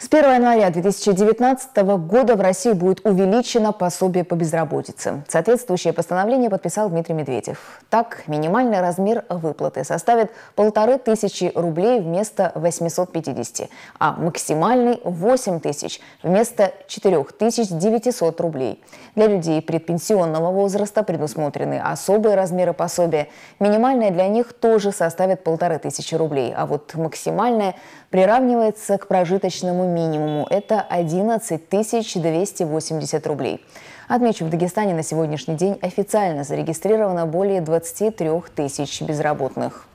С 1 января 2019 года в России будет увеличено пособие по безработице. Соответствующее постановление подписал Дмитрий Медведев. Так, минимальный размер выплаты составит полторы тысячи рублей вместо 850, а максимальный – 8 тысяч вместо 4900 рублей. Для людей предпенсионного возраста предусмотрены особые размеры пособия. Минимальное для них тоже составит полторы тысячи рублей, а вот максимальное приравнивается к прожиточному минимуму – это 11 280 рублей. Отмечу, в Дагестане на сегодняшний день официально зарегистрировано более 23 тысяч безработных.